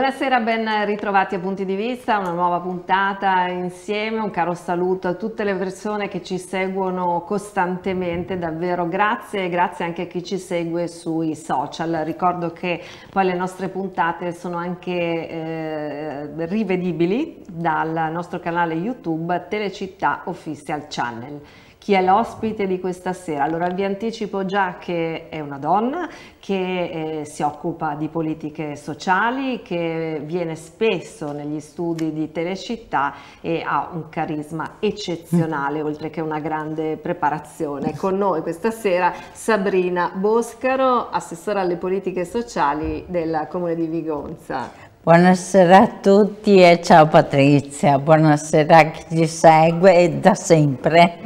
Buonasera, ben ritrovati a Punti di Vista, una nuova puntata insieme, un caro saluto a tutte le persone che ci seguono costantemente, davvero grazie e grazie anche a chi ci segue sui social. Ricordo che poi le nostre puntate sono anche eh, rivedibili dal nostro canale YouTube Telecittà Official Channel chi è l'ospite di questa sera. Allora vi anticipo già che è una donna che eh, si occupa di politiche sociali, che viene spesso negli studi di Telecittà e ha un carisma eccezionale, mm. oltre che una grande preparazione. Con noi questa sera Sabrina Boscaro, assessora alle politiche sociali del Comune di Vigonza. Buonasera a tutti e ciao Patrizia, buonasera a chi ci segue da sempre.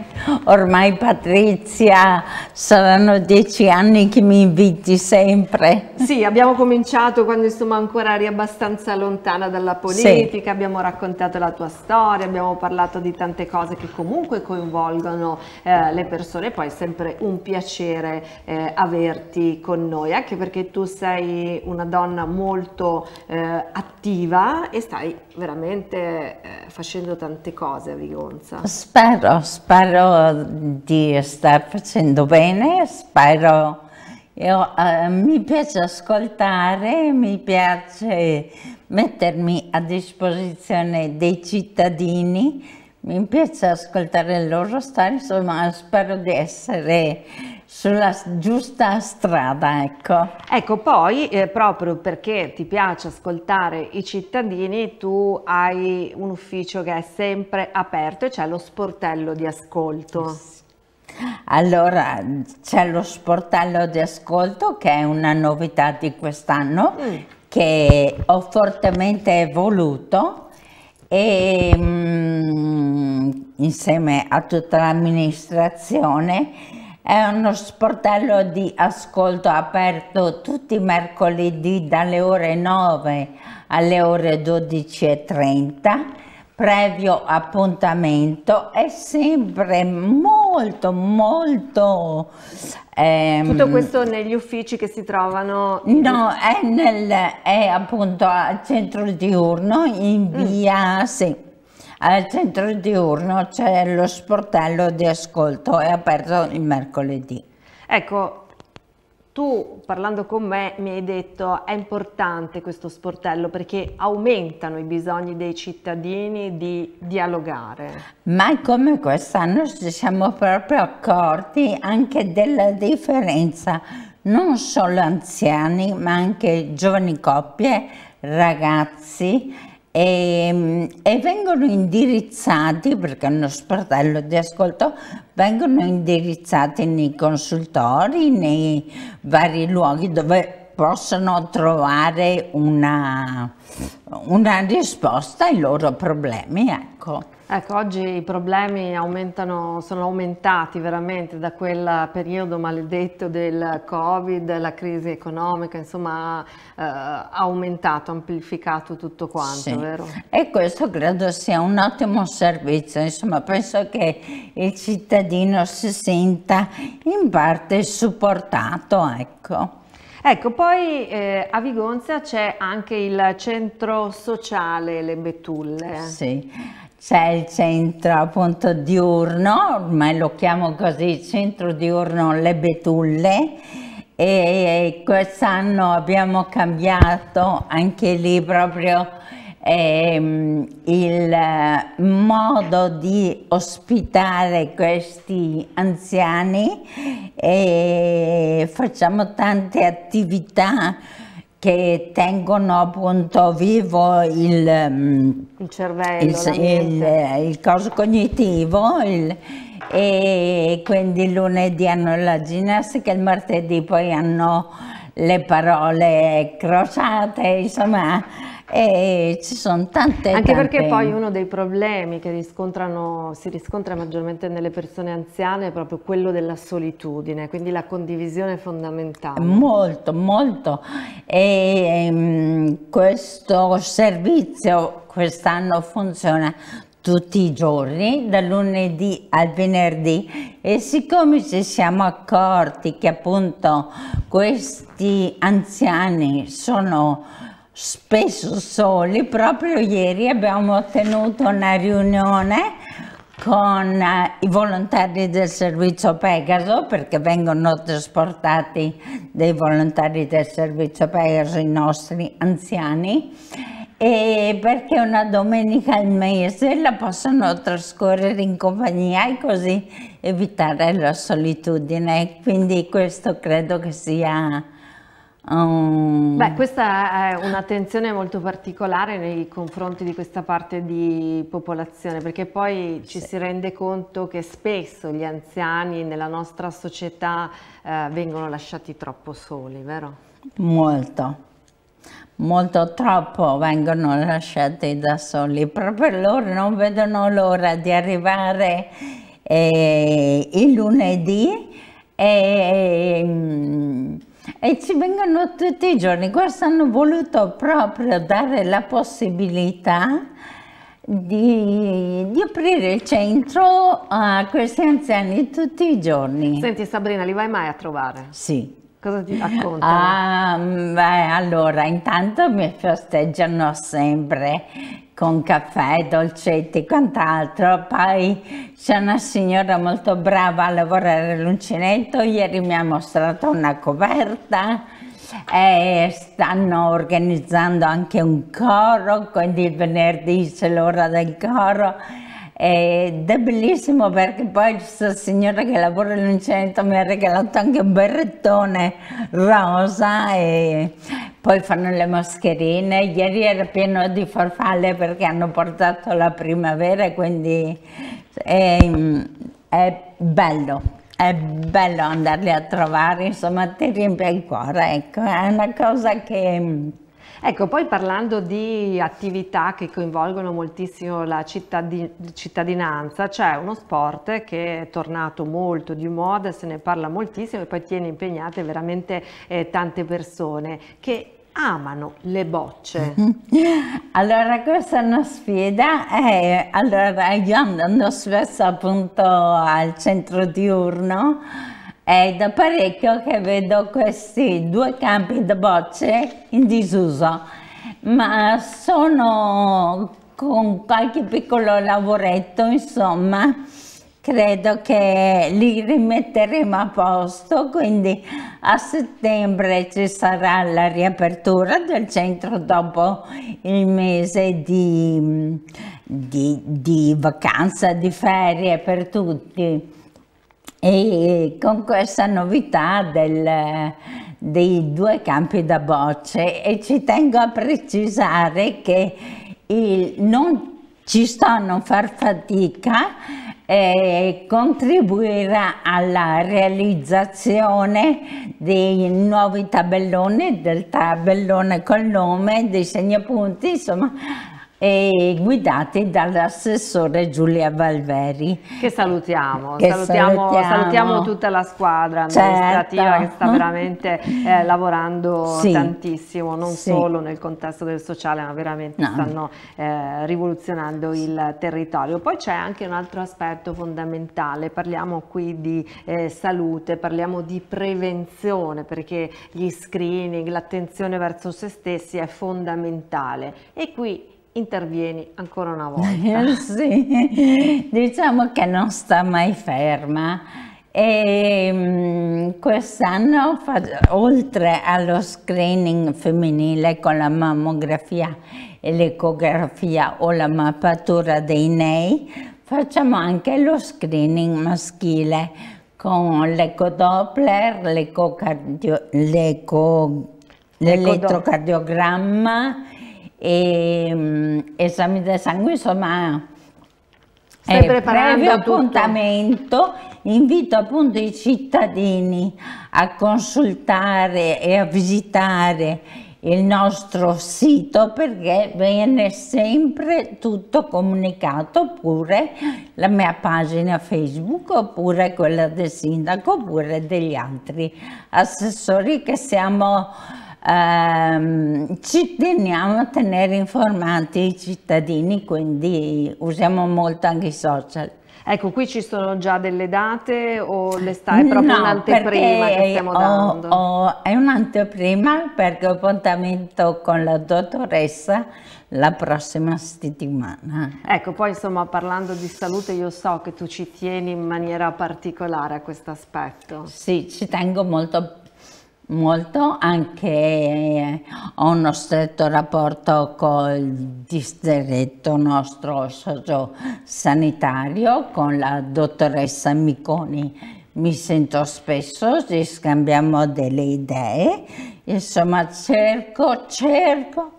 Ormai Patrizia saranno dieci anni che mi inviti sempre. Sì, abbiamo cominciato quando insomma ancora eri abbastanza lontana dalla politica, sì. abbiamo raccontato la tua storia, abbiamo parlato di tante cose che comunque coinvolgono eh, le persone, poi è sempre un piacere eh, averti con noi, anche perché tu sei una donna molto... Eh, attiva e stai veramente eh, facendo tante cose a Vigonza. Spero, spero di star facendo bene, spero. Io, eh, mi piace ascoltare, mi piace mettermi a disposizione dei cittadini, mi piace ascoltare il loro stare, insomma spero di essere sulla giusta strada, ecco. Ecco, poi eh, proprio perché ti piace ascoltare i cittadini, tu hai un ufficio che è sempre aperto e c'è lo sportello di ascolto. Allora, c'è lo sportello di ascolto che è una novità di quest'anno mm. che ho fortemente voluto e mh, mm, insieme a tutta l'amministrazione è uno sportello di ascolto aperto tutti i mercoledì dalle ore 9 alle ore 12.30, previo appuntamento, è sempre molto molto... Ehm, Tutto questo negli uffici che si trovano? No, è, nel, è appunto al centro diurno in mm. via... Mm. Sì al centro diurno c'è lo sportello di ascolto, è aperto il mercoledì. Ecco, tu parlando con me mi hai detto è importante questo sportello perché aumentano i bisogni dei cittadini di dialogare. Ma come quest'anno ci siamo proprio accorti anche della differenza, non solo anziani ma anche giovani coppie, ragazzi e, ehm, e, vengono indirizzati, perché hanno sportello di ascolto, vengono indirizzati nei consultori, nei vari luoghi dove possono trovare una, una risposta ai loro problemi, ecco. Ecco, oggi i problemi aumentano, sono aumentati veramente da quel periodo maledetto del Covid, la crisi economica, insomma eh, ha eh, aumentato, amplificato tutto quanto, sì. vero? E questo credo sia un ottimo servizio, insomma penso che il cittadino si senta in parte supportato, ecco. Ecco, poi eh, a Vigonza c'è anche il centro sociale Le Betulle. Sì. C'è il centro appunto diurno, ormai lo chiamo così, centro diurno Le Betulle, e quest'anno abbiamo cambiato anche lì proprio ehm, il eh, modo di ospitare questi anziani e facciamo tante attività che tengono appunto vivo il, mm, il cervello, il, il, eh, il coso cognitivo il, e quindi lunedì hanno la ginnastica, il martedì poi hanno le parole crociate, insomma e ci sono tante anche tante... perché poi uno dei problemi che riscontrano, si riscontra maggiormente nelle persone anziane è proprio quello della solitudine quindi la condivisione è fondamentale molto molto e um, questo servizio quest'anno funziona tutti i giorni, dal lunedì al venerdì e siccome ci siamo accorti che appunto questi anziani sono spesso soli. Proprio ieri abbiamo tenuto una riunione con eh, i volontari del servizio Pegaso perché vengono trasportati dei volontari del servizio Pegaso i nostri anziani e perché una domenica al mese la possono trascorrere in compagnia e così evitare la solitudine quindi questo credo che sia Um... Beh, questa è un'attenzione molto particolare nei confronti di questa parte di popolazione, perché poi sì. ci si rende conto che spesso gli anziani nella nostra società eh, vengono lasciati troppo soli, vero? Molto, molto troppo vengono lasciati da soli, proprio loro non vedono l'ora di arrivare eh, il lunedì e... Mm, e ci vengono tutti i giorni. Questo hanno voluto proprio dare la possibilità di, di, aprire il centro a questi anziani tutti i giorni. Senti Sabrina, li vai mai a trovare? Sì. Cosa ti racconta? Ah, beh, allora, intanto mi festeggiano sempre con caffè, dolcetti e quant'altro. Poi c'è una signora molto brava a lavorare all'uncinetto, ieri mi ha mostrato una coperta e stanno organizzando anche un coro, quindi il venerdì c'è l'ora del coro ed è bellissimo perché poi questa signora che lavora all'uncinetto mi ha regalato anche un berrettone rosa e poi fanno le mascherine. Ieri era pieno di farfalle perché hanno portato la primavera, quindi è, è bello, è bello andarli a trovare, insomma ti riempie il cuore, ecco, è una cosa che Ecco, poi parlando di attività che coinvolgono moltissimo la cittadinanza, c'è uno sport che è tornato molto di moda, se ne parla moltissimo e poi tiene impegnate veramente eh, tante persone che amano le bocce? allora questa è una sfida eh, allora io andando spesso appunto al centro diurno è da parecchio che vedo questi due campi da bocce in disuso, ma sono con qualche piccolo lavoretto, insomma, credo che li rimetteremo a posto, quindi a settembre ci sarà la riapertura del centro dopo il mese di, di, di vacanza, di ferie per tutti e con questa novità del, dei due campi da bocce e ci tengo a precisare che il, non ci sto a non far fatica e eh, contribuirà alla realizzazione dei nuovi tabelloni, del tabellone col nome, dei segnapunti, insomma e guidati dall'assessore Giulia Valveri. Che salutiamo, che salutiamo, salutiamo. salutiamo, tutta la squadra certo. amministrativa certo. che sta veramente eh, lavorando sì. tantissimo, non sì. solo nel contesto del sociale, ma veramente no. stanno eh, rivoluzionando il territorio. Poi c'è anche un altro aspetto fondamentale, parliamo qui di eh, salute, parliamo di prevenzione, perché gli screening, l'attenzione verso se stessi è fondamentale e qui intervieni ancora una volta. sì, diciamo che non sta mai ferma. E ehm, quest'anno, oltre allo screening femminile con la mammografia e l'ecografia o la mappatura dei nei, facciamo anche lo screening maschile con l'ecodoppler, l'ecocardio, l'ecocardiogramma e mh, mm, esami del sangue, insomma, Stai eh, previo appuntamento, invito appunto i cittadini a consultare e a visitare il nostro sito perché viene sempre tutto comunicato oppure la mia pagina Facebook oppure quella del sindaco oppure degli altri assessori che siamo ehm, ci teniamo a tenere informati i cittadini, quindi usiamo molto anche i social. Ecco, qui ci sono già delle date o le stai proprio no, un'anteprima che stiamo ho, dando? Ho, è un'anteprima perché ho appuntamento con la dottoressa la prossima settimana. Ecco, poi insomma parlando di salute io so che tu ci tieni in maniera particolare a questo aspetto. Sì, ci tengo molto molto, anche eh, ho uno stretto rapporto col distretto nostro socio-sanitario, con la dottoressa Miconi mi sento spesso, ci scambiamo delle idee, insomma cerco, cerco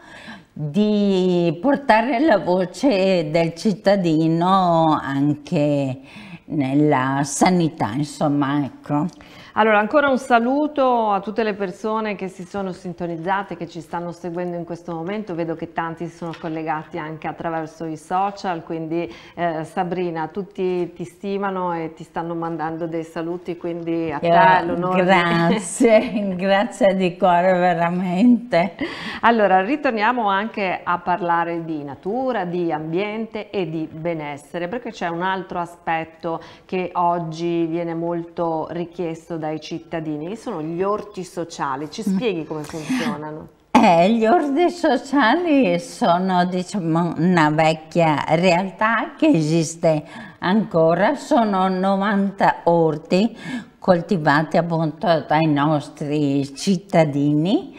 di portare la voce del cittadino anche nella sanità, insomma, ecco. Allora, ancora un saluto a tutte le persone che si sono sintonizzate, che ci stanno seguendo in questo momento. Vedo che tanti si sono collegati anche attraverso i social, quindi eh, Sabrina, tutti ti stimano e ti stanno mandando dei saluti, quindi a yeah, te l'onore. Grazie, grazie di cuore veramente. Allora, ritorniamo anche a parlare di natura, di ambiente e di benessere, perché c'è un altro aspetto che oggi viene molto richiesto dai cittadini, che sono gli orti sociali, ci spieghi mm. come funzionano? Eh, gli orti sociali sono diciamo, una vecchia realtà che esiste ancora, sono 90 orti coltivati appunto dai nostri cittadini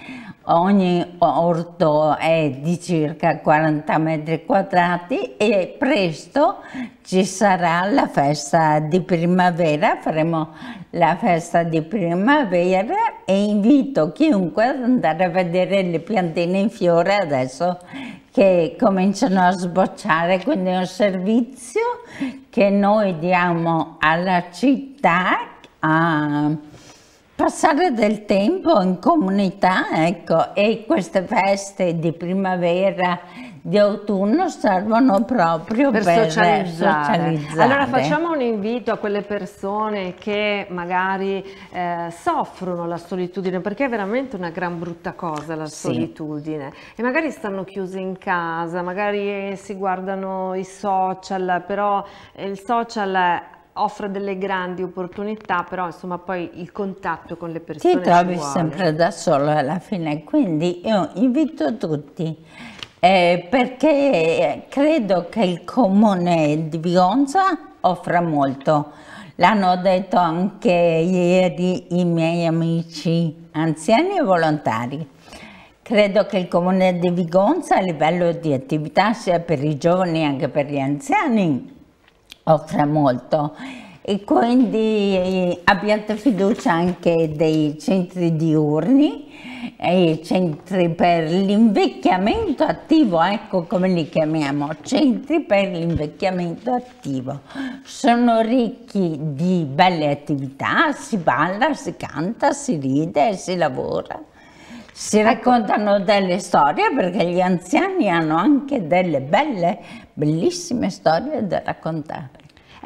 Ogni orto è di circa 40 metri quadrati e presto ci sarà la festa di primavera, faremo la festa di primavera e invito chiunque ad andare a vedere le piantine in fiore adesso che cominciano a sbocciare, quindi è un servizio che noi diamo alla città a passare del tempo in comunità, ecco, e queste feste di primavera, di autunno servono proprio per, per socializzare. socializzare. Allora facciamo un invito a quelle persone che magari eh, soffrono la solitudine, perché è veramente una gran brutta cosa la sì. solitudine, e magari stanno chiuse in casa, magari si guardano i social, però il social è offre delle grandi opportunità, però insomma poi il contatto con le persone. Ti trovi sempre da solo alla fine, quindi io invito tutti eh, perché eh, credo che il comune di Vigonza offra molto. L'hanno detto anche ieri i miei amici anziani e volontari. Credo che il comune di Vigonza a livello di attività sia per i giovani e anche per gli anziani offre molto e quindi eh, abbiate fiducia anche dei centri diurni e centri per l'invecchiamento attivo, ecco come li chiamiamo, centri per l'invecchiamento attivo. Sono ricchi di belle attività, si balla, si canta, si ride, si lavora. Si ecco. raccontano delle storie perché gli anziani hanno anche delle belle, bellissime storie da raccontare.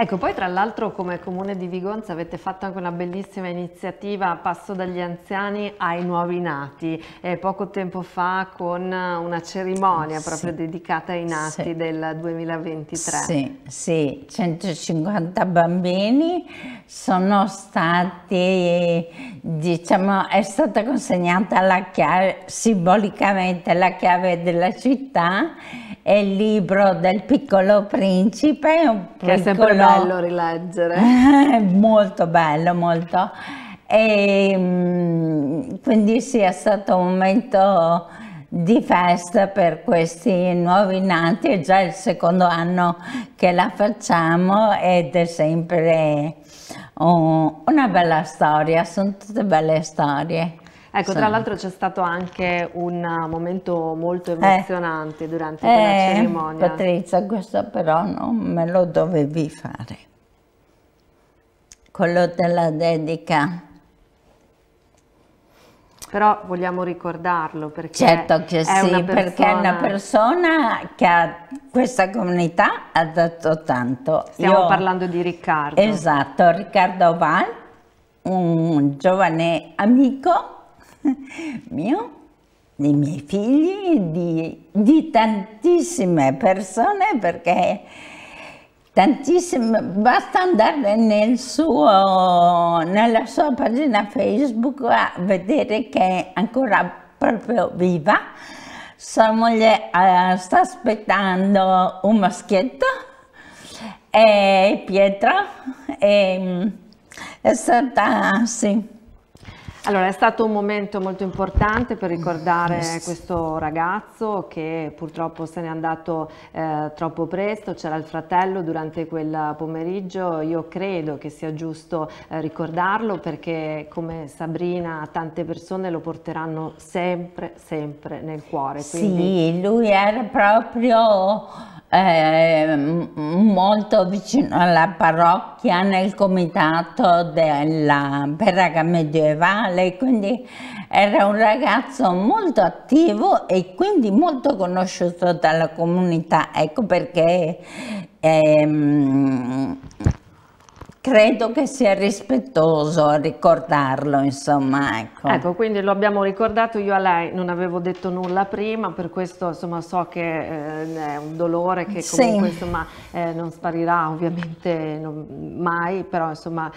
Ecco, poi tra l'altro come Comune di Vigonza avete fatto anche una bellissima iniziativa Passo dagli anziani ai nuovi nati, eh, poco tempo fa con una cerimonia proprio dedicata ai nati sì. del 2023. Sì, sì, 150 bambini sono stati, diciamo, è stata consegnata la chiave, simbolicamente la chiave della città è il libro del piccolo principe. È piccolo... è sempre bello rileggere. molto bello, molto. E, mm, quindi sì, è stato un momento di festa per questi nuovi nati, è già il secondo anno che la facciamo ed è sempre oh, una bella storia, sono tutte belle storie. Ecco, tra l'altro c'è stato anche un momento molto eh. emozionante eh, durante eh, la cerimonia. Patrizia, questo però non me lo dovevi fare. Quello della dedica. Però vogliamo ricordarlo perché Certo che sì, persona... perché è una persona che a questa comunità ha dato tanto. Stiamo Io... parlando di Riccardo. Esatto, Riccardo Val, un giovane amico mio, dei miei figli, di, di tantissime persone perché tantissime, basta andare nel suo, nella sua pagina Facebook a vedere che è ancora proprio viva. Sua moglie eh, sta aspettando un maschietto, e Pietro, e, è mm, stata, sì, allora, è stato un momento molto importante per ricordare mm. questo ragazzo che purtroppo se n'è andato eh, troppo presto, c'era il fratello durante quel pomeriggio, io credo che sia giusto eh, ricordarlo perché come Sabrina tante persone lo porteranno sempre, sempre nel cuore. Quindi... Sì, lui era proprio eh, molto vicino alla parrocchia nel comitato della Perraga Medievale, quindi era un ragazzo molto attivo e quindi molto conosciuto dalla comunità, ecco perché ehm, credo che sia rispettoso ricordarlo, insomma. Ecco. ecco. quindi lo abbiamo ricordato io a lei, non avevo detto nulla prima, per questo insomma so che eh, è un dolore che comunque sì. insomma eh, non sparirà ovviamente non, mai, però insomma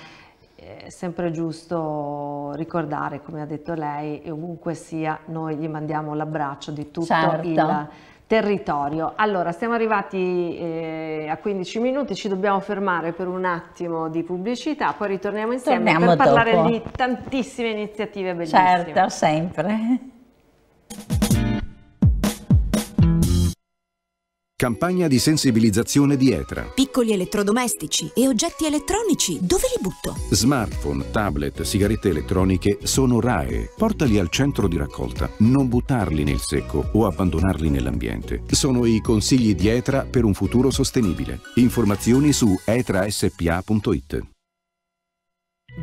è sempre giusto ricordare, come ha detto lei, e ovunque sia noi gli mandiamo l'abbraccio di tutto certo. il territorio. Allora, siamo arrivati eh, a 15 minuti, ci dobbiamo fermare per un attimo di pubblicità, poi ritorniamo insieme Torniamo per parlare di tantissime iniziative bellissime. Certo, sempre. Campagna di sensibilizzazione di ETRA. Piccoli elettrodomestici e oggetti elettronici, dove li butto? Smartphone, tablet, sigarette elettroniche sono RAE. Portali al centro di raccolta. Non buttarli nel secco o abbandonarli nell'ambiente. Sono i consigli di ETRA per un futuro sostenibile. Informazioni su etraspa.it.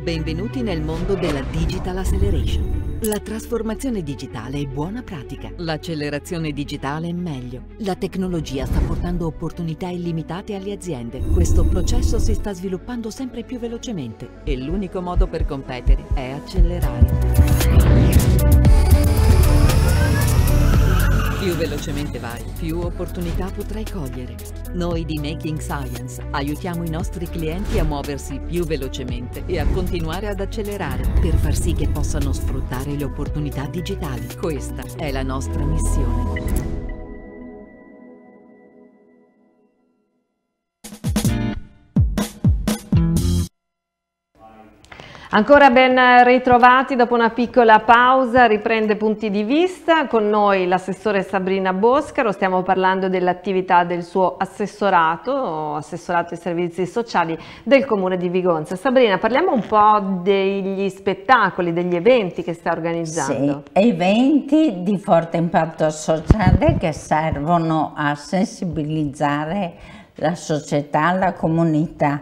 Benvenuti nel mondo della Digital Acceleration. La trasformazione digitale è buona pratica, l'accelerazione digitale è meglio. La tecnologia sta portando opportunità illimitate alle aziende. Questo processo si sta sviluppando sempre più velocemente e l'unico modo per competere è accelerare. Più velocemente vai, più opportunità potrai cogliere. Noi di Making Science aiutiamo i nostri clienti a muoversi più velocemente e a continuare ad accelerare per far sì che possano sfruttare le opportunità digitali. Questa è la nostra missione. Ancora ben ritrovati dopo una piccola pausa, riprende punti di vista, con noi l'assessore Sabrina Boscaro, stiamo parlando dell'attività del suo assessorato, assessorato ai servizi sociali del comune di Vigonza. Sabrina parliamo un po' degli spettacoli, degli eventi che sta organizzando. Sì, eventi di forte impatto sociale che servono a sensibilizzare la società, la comunità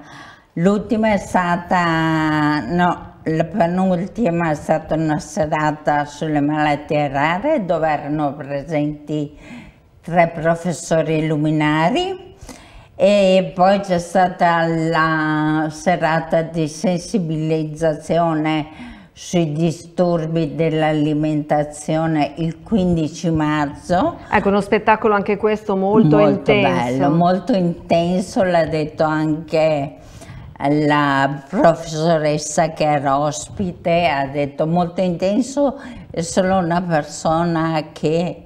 L'ultima è stata, no, la penultima è stata una serata sulle malattie rare dove erano presenti tre professori luminari e poi c'è stata la serata di sensibilizzazione sui disturbi dell'alimentazione il 15 marzo. Ecco, uno spettacolo anche questo molto, molto intenso. Molto bello, molto intenso, l'ha detto anche la professoressa che era ospite ha detto molto intenso, è solo una persona che,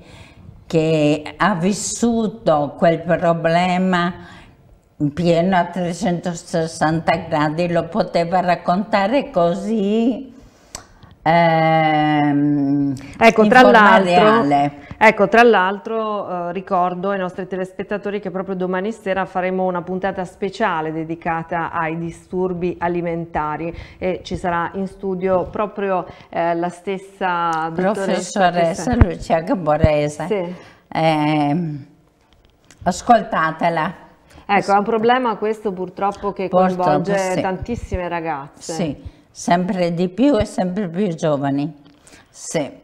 che ha vissuto quel problema in pieno a 360 gradi, lo poteva raccontare così ehm, ecco, tra l'altro, ecco, tra l'altro eh, ricordo ai nostri telespettatori che proprio domani sera faremo una puntata speciale dedicata ai disturbi alimentari e ci sarà in studio proprio eh, la stessa professoressa Lucia Gaborese. Sì. Eh, ascoltatela. Ecco, è un problema questo purtroppo che Purtroppo, coinvolge sì. tantissime ragazze. Sì sempre di più e sempre più giovani. Sì.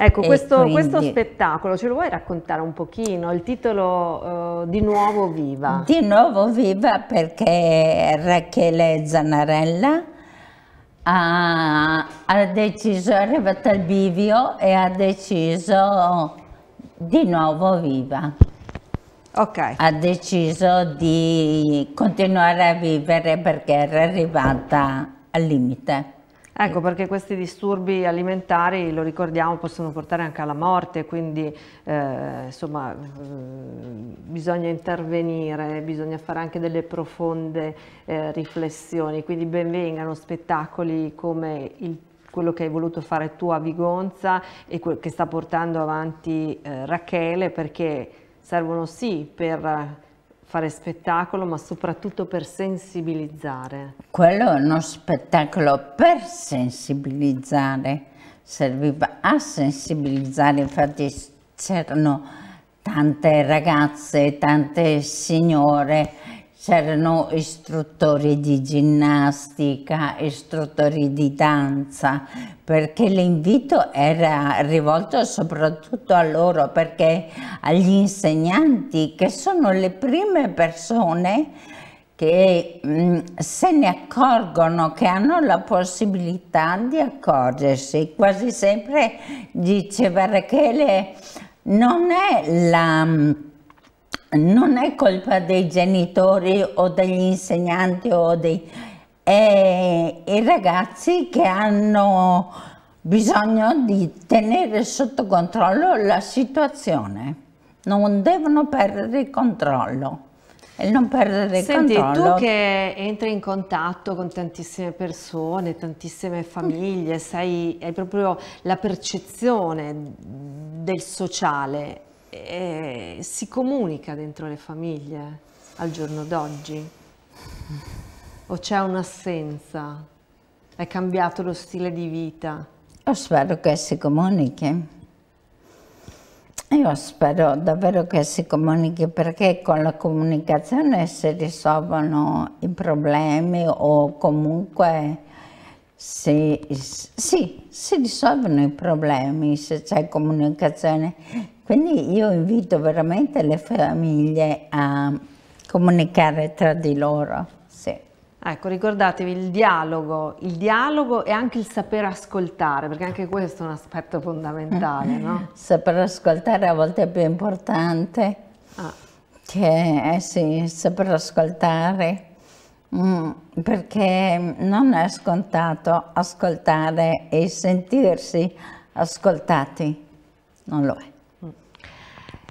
Ecco, questo, quindi... questo, spettacolo ce lo vuoi raccontare un pochino? Il titolo uh, Di nuovo viva. Di nuovo viva perché Rachele Zanarella ha, ha deciso, è arrivata al bivio e ha deciso di nuovo viva. Okay. Ha deciso di continuare a vivere perché era arrivata al limite. Ecco perché questi disturbi alimentari, lo ricordiamo, possono portare anche alla morte, quindi eh, insomma eh, bisogna intervenire, bisogna fare anche delle profonde eh, riflessioni, quindi benvengano spettacoli come il quello che hai voluto fare tu a Vigonza e quel che sta portando avanti eh, Rachele perché servono sì per fare spettacolo, ma soprattutto per sensibilizzare. Quello è uno spettacolo per sensibilizzare, serviva a sensibilizzare, infatti c'erano tante ragazze, tante signore c'erano istruttori di ginnastica, istruttori di danza, perché l'invito era rivolto soprattutto a loro, perché agli insegnanti che sono le prime persone che mm, se ne accorgono, che hanno la possibilità di accorgersi. Quasi sempre diceva Rachele, non è la mm, non è colpa dei genitori o degli insegnanti o dei... è i ragazzi che hanno bisogno di tenere sotto controllo la situazione. Non devono perdere il controllo. E non perdere Senti, controllo. tu che entri in contatto con tantissime persone, tantissime famiglie, sai, hai proprio la percezione del sociale eh, si comunica dentro le famiglie al giorno d'oggi? O c'è un'assenza? È cambiato lo stile di vita? Io spero che si comunichi. Io spero davvero che si comunichi perché con la comunicazione si risolvono i problemi o comunque si, sì, si risolvono i problemi se c'è comunicazione quindi io invito veramente le famiglie a comunicare tra di loro. Sì. Ecco, ricordatevi il dialogo, il dialogo e anche il saper ascoltare, perché anche questo è un aspetto fondamentale, mm. no? Saper ascoltare a volte è più importante ah. che eh sì, saper ascoltare, mm, perché non è scontato ascoltare e sentirsi ascoltati, non lo è.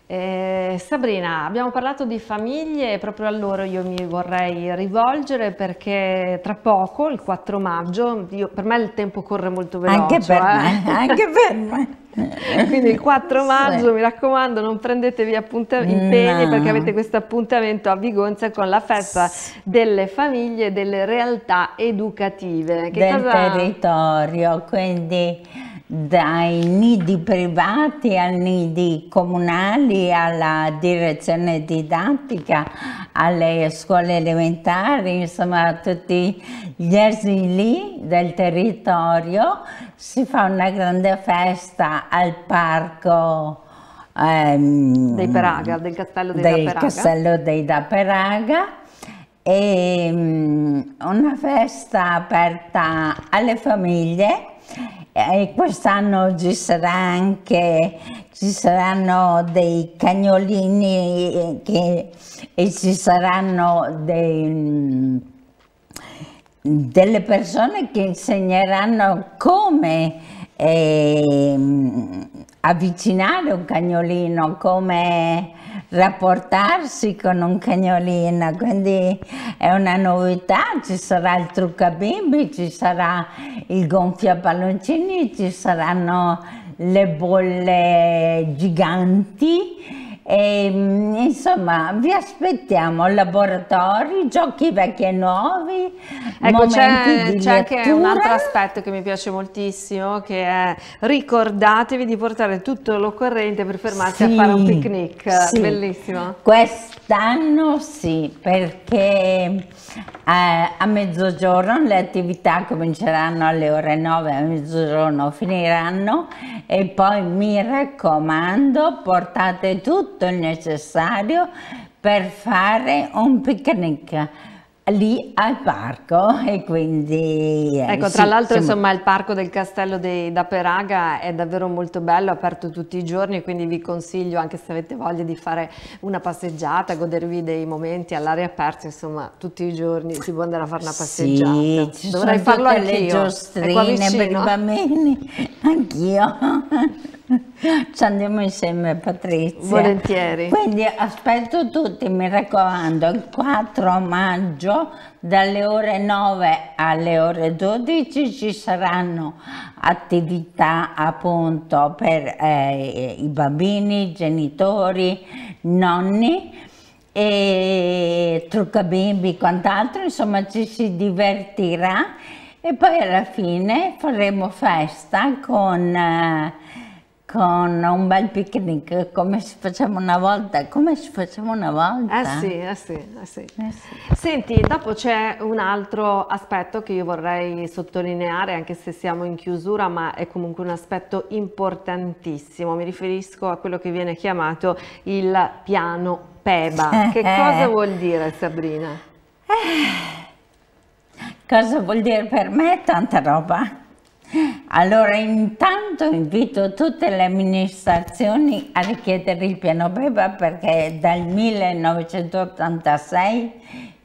Eh, Sabrina, abbiamo parlato di famiglie e proprio a loro io mi vorrei rivolgere perché tra poco, il 4 maggio, io, per me il tempo corre molto veloce. Anche per eh. me, anche per me. Quindi il 4 maggio, sì. mi raccomando, non prendetevi impegni no. perché avete questo appuntamento a Vigonza con la festa delle famiglie e delle realtà educative. Che Del cosa... territorio, quindi dai nidi privati ai nidi comunali, alla direzione didattica, alle scuole elementari, insomma a tutti gli asili del territorio. Si fa una grande festa al parco ehm, dei Peraga, del castello dei, del Daperaga. Castello dei Daperaga e um, una festa aperta alle famiglie eh, quest'anno ci, sarà anche, ci saranno dei cagnolini che, e ci saranno dei, delle persone che insegneranno come eh, avvicinare un cagnolino, come rapportarsi con un cagnolino, quindi è una novità, ci sarà il trucca bimbi, ci sarà il a palloncini, ci saranno le bolle giganti e, ehm, insomma, vi aspettiamo laboratori, giochi vecchi e nuovi. Ecco, c'è, anche un altro aspetto che mi piace moltissimo, che è ricordatevi di portare tutto l'occorrente per fermarsi sì, a fare un picnic. Sì. Bellissimo. Quest'anno sì, perché eh, a mezzogiorno le attività cominceranno alle ore 9 a mezzogiorno finiranno e poi mi raccomando portate tutto il necessario per fare un picnic lì al parco e quindi... Eh, ecco, tra sì, l'altro siamo... insomma il parco del castello di Daperaga è davvero molto bello, aperto tutti i giorni, quindi vi consiglio anche se avete voglia di fare una passeggiata, godervi dei momenti all'aria aperta, insomma tutti i giorni si può andare a fare una passeggiata. Sì, ci Dovrei farlo anch'io. le giostrine per i bambini, anch'io. Ci andiamo insieme Patrizia. Volentieri. Quindi aspetto tutti, mi raccomando, il 4 maggio dalle ore 9 alle ore 12 ci saranno attività appunto per eh, i bambini, i genitori, nonni e trucca bimbi quant'altro, insomma ci si divertirà e poi alla fine faremo festa con... Eh, con un bel picnic come si faceva una volta, come si faceva una volta. Eh sì, eh sì, eh sì. Eh sì. Senti, dopo c'è un altro aspetto che io vorrei sottolineare, anche se siamo in chiusura, ma è comunque un aspetto importantissimo. Mi riferisco a quello che viene chiamato il piano PEBA. Che cosa vuol dire Sabrina? Eh, cosa vuol dire per me? Tanta roba. Allora intanto invito tutte le amministrazioni a richiedere il piano BEVA perché è dal 1986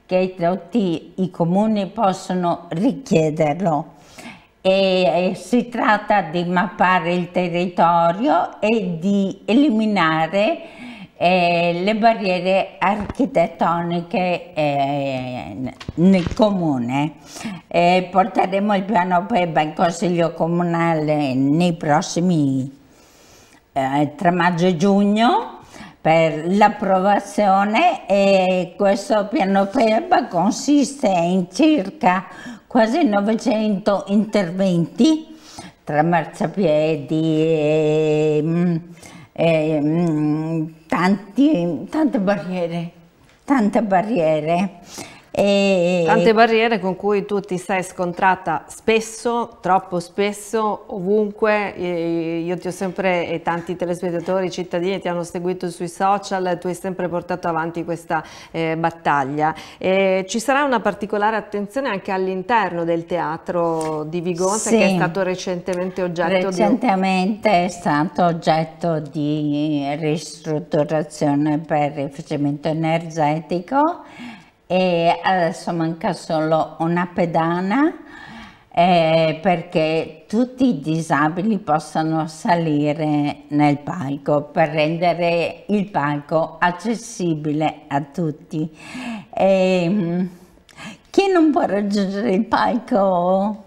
che tutti i comuni possono richiederlo. E, e eh, si tratta di mappare il territorio e di eliminare eh, le barriere architettoniche eh, nel comune. Eh, porteremo il piano PEBA in consiglio comunale nei prossimi eh, tra maggio e giugno per l'approvazione e questo piano PEBA consiste in circa quasi 900 interventi tra marciapiedi e mm, eh, tanti, tante barriere, tante barriere. E... Tante barriere con cui tu ti sei scontrata spesso, troppo spesso, ovunque, io ti ho sempre, e tanti telespettatori, cittadini ti hanno seguito sui social, tu hai sempre portato avanti questa eh, battaglia. E ci sarà una particolare attenzione anche all'interno del teatro di Vigonza sì, che è stato recentemente oggetto recentemente di... è stato oggetto di ristrutturazione per il efficientamento energetico e adesso manca solo una pedana eh, perché tutti i disabili possano salire nel palco per rendere il palco accessibile a tutti. E, ehm, chi non può raggiungere il palco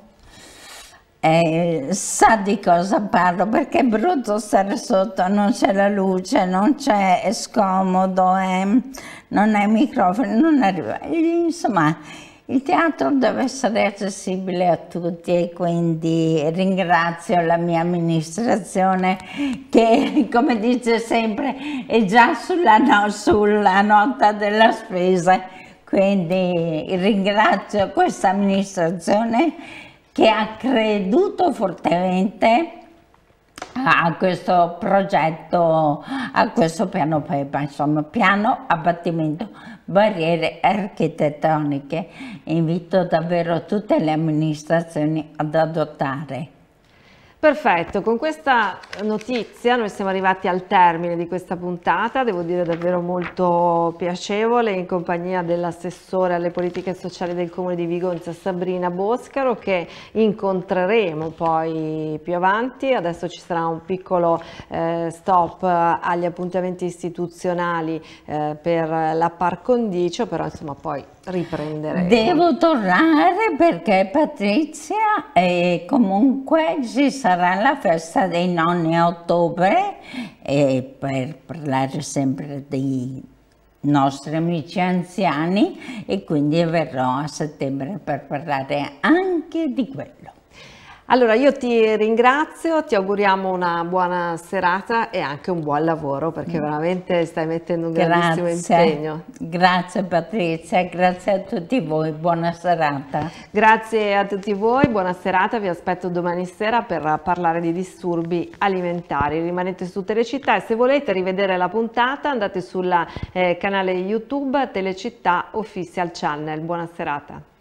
eh, sa di cosa parlo perché è brutto stare sotto, non c'è la luce, non c'è, è scomodo, eh, non hai microfoni, non arriva. Insomma, il teatro deve essere accessibile a tutti e quindi ringrazio la mia amministrazione che, come dice sempre, è già sulla, no, sulla nota della spesa. Quindi ringrazio questa amministrazione che ha creduto fortemente a questo progetto, a questo piano PEPA, insomma, piano abbattimento barriere architettoniche. Invito davvero tutte le amministrazioni ad adottare. Perfetto, con questa notizia noi siamo arrivati al termine di questa puntata, devo dire davvero molto piacevole, in compagnia dell'assessore alle politiche sociali del Comune di Vigonza Sabrina Boscaro che incontreremo poi più avanti, adesso ci sarà un piccolo eh, stop agli appuntamenti istituzionali eh, per la par condicio, però insomma poi riprendere. Devo tornare perché Patrizia e comunque ci sarà la festa dei nonni a ottobre e per parlare sempre dei nostri amici anziani e quindi verrò a settembre per parlare anche di quello. Allora io ti ringrazio, ti auguriamo una buona serata e anche un buon lavoro perché mm. veramente stai mettendo un grazie, grandissimo impegno. Grazie Patrizia, grazie a tutti voi, buona serata. Grazie a tutti voi, buona serata, vi aspetto domani sera per parlare di disturbi alimentari. Rimanete su Telecittà e se volete rivedere la puntata andate sul eh, canale YouTube Telecittà Official Channel. Buona serata.